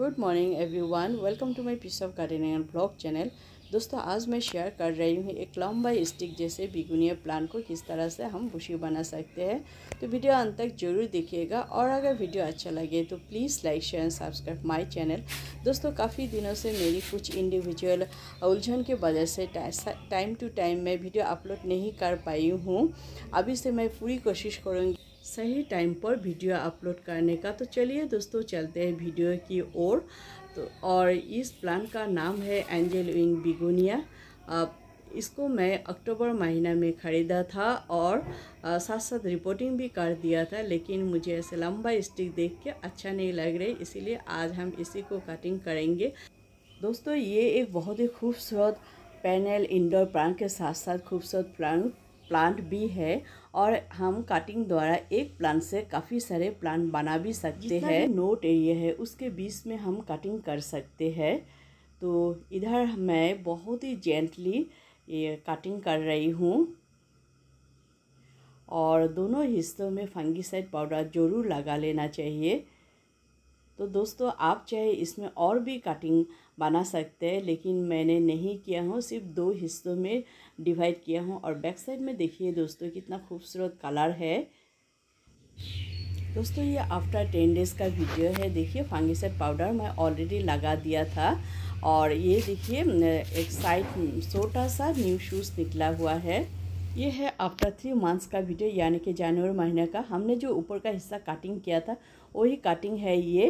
good morning everyone welcome to my piece of gardening and blog channel दोस्तों आज मैं share कर रही हूँ एक लंबा स्टिक जैसे बिगुनिया प्लांट को किस तरह से हम बुशी बना सकते हैं तो वीडियो अंत तक जरूर देखिएगा और अगर वीडियो अच्छा लगे तो please like share and subscribe my channel दोस्तों काफ़ी दिनों से मेरी कुछ इंडिविजुअल उलझन के वजह से टाइम टू टाइम मैं वीडियो अपलोड नहीं कर पाई हूँ अभी से मैं पूरी कोशिश करूँगी सही टाइम पर वीडियो अपलोड करने का तो चलिए दोस्तों चलते हैं वीडियो की ओर तो और इस प्लान का नाम है एंजल विंग बिगोनिया इसको मैं अक्टूबर महीना में ख़रीदा था और साथ साथ रिपोर्टिंग भी कर दिया था लेकिन मुझे ऐसे लंबा स्टिक देख के अच्छा नहीं लग रही इसीलिए आज हम इसी को कटिंग करेंगे दोस्तों ये एक बहुत ही खूबसूरत पैनल इंडोर प्लांट के साथ साथ खूबसूरत प्लांट प्लांट भी है और हम कटिंग द्वारा एक प्लांट से काफ़ी सारे प्लांट बना भी सकते हैं नोट एरिया है उसके बीच में हम कटिंग कर सकते हैं तो इधर मैं बहुत ही जेंटली ये कटिंग कर रही हूँ और दोनों हिस्सों में फंगीसाइड पाउडर ज़रूर लगा लेना चाहिए तो दोस्तों आप चाहे इसमें और भी कटिंग बना सकते हैं लेकिन मैंने नहीं किया हूँ सिर्फ दो हिस्सों में डिवाइड किया हूँ और बैक साइड में देखिए दोस्तों कितना खूबसूरत कलर है दोस्तों ये आफ्टर टेन डेज़ का वीडियो है देखिए फंगिसाइड पाउडर मैं ऑलरेडी लगा दिया था और ये देखिए एक साइड छोटा सा न्यू शूज़ निकला हुआ है ये है आफ्टर थ्री मंथ्स का वीडियो यानी कि जनवरी महीने का हमने जो ऊपर का हिस्सा कटिंग किया था वही कटिंग है ये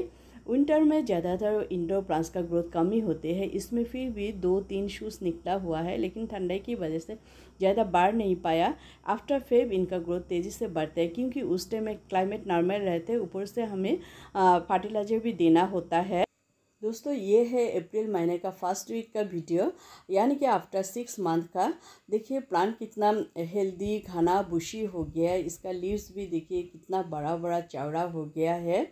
विंटर में ज़्यादातर इंडोर प्लांट्स का ग्रोथ कम ही होते हैं इसमें फिर भी दो तीन शूज़ निकला हुआ है लेकिन ठंडाई की वजह से ज़्यादा बाढ़ नहीं पाया आफ्टर फेब इनका ग्रोथ तेज़ी से बढ़ता है क्योंकि उस टाइम में क्लाइमेट नॉर्मल रहते हैं ऊपर से हमें फर्टिलाइजर भी देना होता है दोस्तों ये है अप्रैल महीने का फर्स्ट वीक का वीडियो यानी कि आफ्टर सिक्स मंथ का देखिए प्लांट कितना हेल्दी घना बुशी हो गया है इसका लीव्स भी देखिए कितना बड़ा बड़ा चौड़ा हो गया है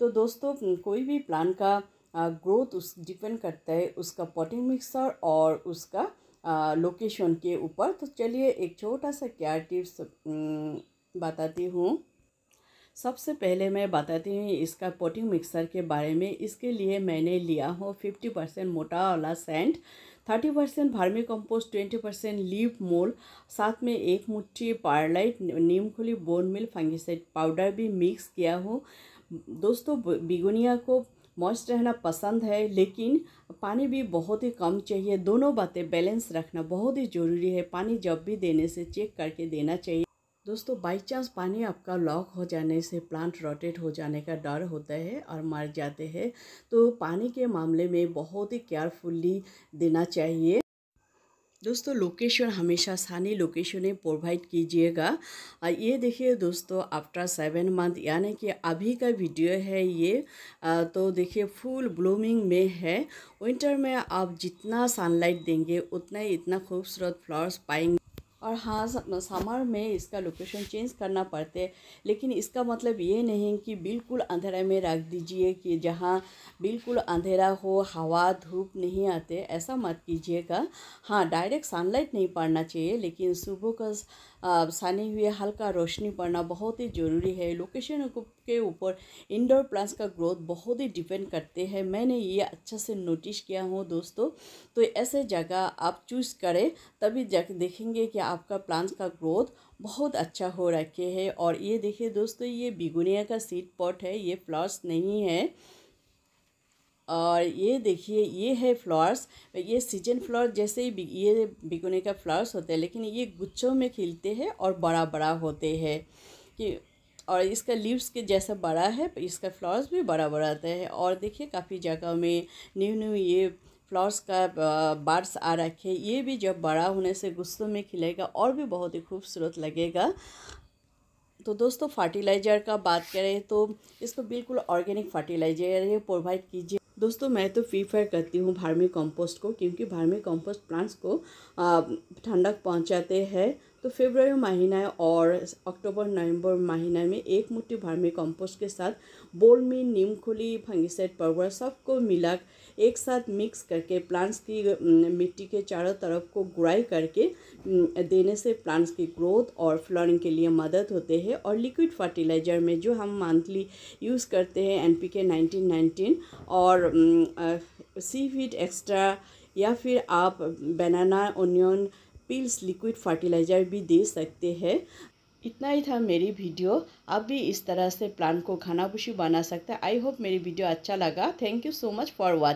तो दोस्तों कोई भी प्लांट का ग्रोथ उस डिपेंड करता है उसका पॉटिंग मिक्सर और उसका लोकेशन के ऊपर तो चलिए एक छोटा सा क्या टिप्स बताती हूँ सबसे पहले मैं बताती हूँ इसका पोटिंग मिक्सर के बारे में इसके लिए मैंने लिया हूँ फिफ्टी परसेंट मोटा वाला sand thirty percent vermicompost twenty percent leaf mould साथ में एक मुट्ठी पारलाइट खुली बोन मिल फंगिसाइड पाउडर भी मिक्स किया हूँ दोस्तों बिगुनिया को मॉइस्ट रहना पसंद है लेकिन पानी भी बहुत ही कम चाहिए दोनों बातें बैलेंस रखना बहुत ही ज़रूरी है पानी जब भी देने से चेक करके देना चाहिए दोस्तों बाई चांस पानी आपका लॉक हो जाने से प्लांट रोटेट हो जाने का डर होता है और मर जाते हैं तो पानी के मामले में बहुत ही केयरफुल्ली देना चाहिए दोस्तों लोकेशन हमेशा सानी लोकेशन ही प्रोवाइड कीजिएगा ये देखिए दोस्तों आफ्टर सेवन मंथ यानी कि अभी का वीडियो है ये तो देखिए फुल ब्लूमिंग में है विंटर में आप जितना सनलाइट देंगे उतना ही इतना खूबसूरत फ्लावर्स पाएंगे और हाँ समर में इसका लोकेशन चेंज करना पड़ते है लेकिन इसका मतलब ये नहीं कि बिल्कुल अंधेरा में रख दीजिए कि जहाँ बिल्कुल अंधेरा हो हवा धूप नहीं आते ऐसा मत कीजिएगा हाँ डायरेक्ट सनलाइट नहीं पड़ना चाहिए लेकिन सुबह का सानी हुए हल्का रोशनी पड़ना बहुत ही ज़रूरी है लोकेशन के ऊपर इंडोर प्लांट्स का ग्रोथ बहुत ही डिपेंड करते हैं मैंने ये अच्छा से नोटिस किया हूँ दोस्तों तो ऐसे जगह आप चूज़ करें तभी देखेंगे कि आपका प्लांट्स का ग्रोथ बहुत अच्छा हो रखे है और ये देखिए दोस्तों ये बिगुनिया का सीड पॉट है ये फ्लावर्स नहीं है और ये देखिए ये है फ्लावर्स ये सीजन फ्लावर जैसे ही ये बिगुने का फ्लावर्स होते हैं लेकिन ये गुच्छों में खिलते हैं और बड़ा बड़ा होते हैं कि और इसका लीव्स के जैसा बड़ा है इसका फ्लावर्स भी बड़ा बड़ा आता है और देखिए काफ़ी जगह में न्यू न्यू ये फ्लावर्स का बार्स आ रखे ये भी जब बड़ा होने से गुस्सों में खिलेगा और भी बहुत ही खूबसूरत लगेगा तो दोस्तों फर्टिलाइज़र का बात करें तो इसको बिल्कुल ऑर्गेनिक फर्टिलाइज़र प्रोवाइड कीजिए दोस्तों मैं तो प्रीफर करती हूँ भार्मी कंपोस्ट को क्योंकि भार्मी कंपोस्ट प्लांट्स को ठंडक पहुँचाते हैं तो फेबर महीना और अक्टूबर नवंबर महीना में एक मुट्ठी भार्मी कंपोस्ट के साथ बोल में खुली फंगिसाइड पर्वर सबको मिला एक साथ मिक्स करके प्लांट्स की मिट्टी के चारों तरफ को गुड़ाई करके देने से प्लांट्स की ग्रोथ और फ्लोरिंग के लिए मदद होते हैं और लिक्विड फर्टिलाइज़र में जो हम मंथली यूज़ करते हैं N P K nineteen nineteen और सी फीट एक्स्ट्रा या फिर आप banana onion peels liquid fertiliser भी दे सकते हैं इतना ही था मेरी वीडियो आप भी इस तरह से प्लांट को खाना भूषी बना सकते हैं आई होप मेरी वीडियो अच्छा लगा thank you so much for watch